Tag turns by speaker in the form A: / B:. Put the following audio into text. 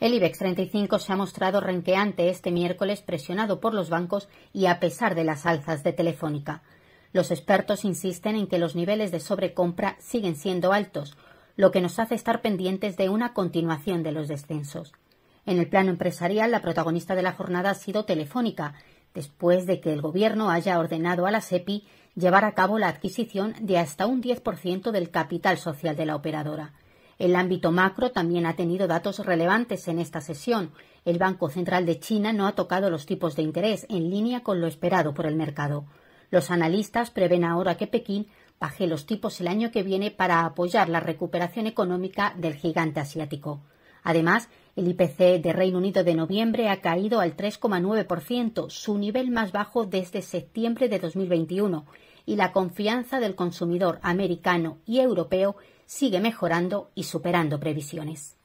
A: El IBEX 35 se ha mostrado
B: renqueante este miércoles presionado por los bancos y a pesar de las alzas de Telefónica. Los expertos insisten en que los niveles de sobrecompra siguen siendo altos, lo que nos hace estar pendientes de una continuación de los descensos. En el plano empresarial, la protagonista de la jornada ha sido Telefónica, después de que el Gobierno haya ordenado a la SEPI llevar a cabo la adquisición de hasta un 10% del capital social de la operadora. El ámbito macro también ha tenido datos relevantes en esta sesión. El Banco Central de China no ha tocado los tipos de interés en línea con lo esperado por el mercado. Los analistas prevén ahora que Pekín baje los tipos el año que viene para apoyar la recuperación económica del gigante asiático. Además, el IPC de Reino Unido de noviembre ha caído al 3,9%, su nivel más bajo desde septiembre de 2021, y la confianza del consumidor americano y europeo sigue mejorando
A: y superando previsiones.